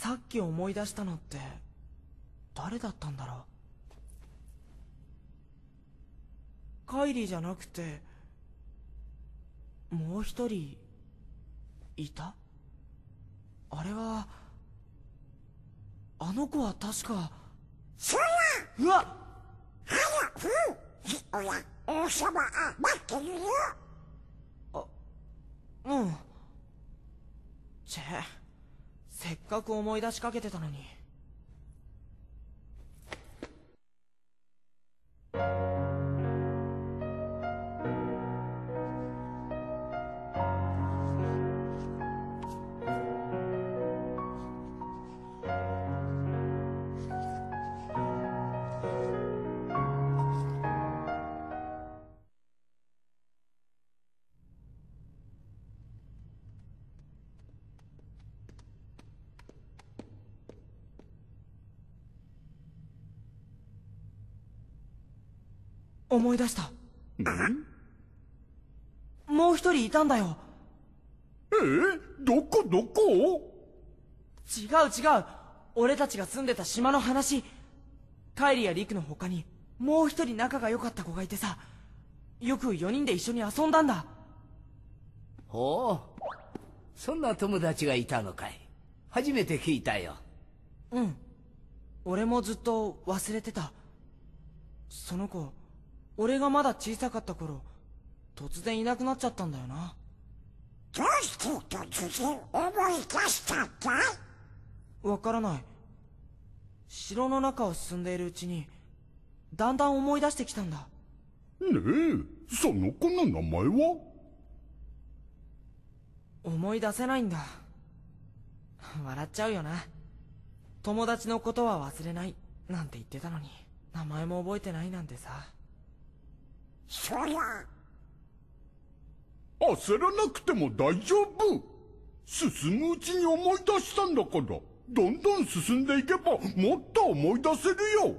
さっき思い出したのって誰だったんだろうカイリーじゃなくてもう一人いたあれはあの子は確かそらうわっ早くおや王様待ってるよあうんチェせっかく思い出しかけてたのに。思い出したもう一人いたんだよえー、どこどこ違う違う俺たちが住んでた島の話カイリやリクの他にもう一人仲が良かった子がいてさよく4人で一緒に遊んだんだほうそんな友達がいたのかい初めて聞いたようん俺もずっと忘れてたその子俺がまだ小さかった頃突然いなくなっちゃったんだよなどうして突然思い出したんだいわからない城の中を進んでいるうちにだんだん思い出してきたんだねえその子の名前は思い出せないんだ笑っちゃうよな友達のことは忘れないなんて言ってたのに名前も覚えてないなんてさそりゃ焦らなくても大丈夫進むうちに思い出したんだからどんどん進んでいけばもっと思い出せるよ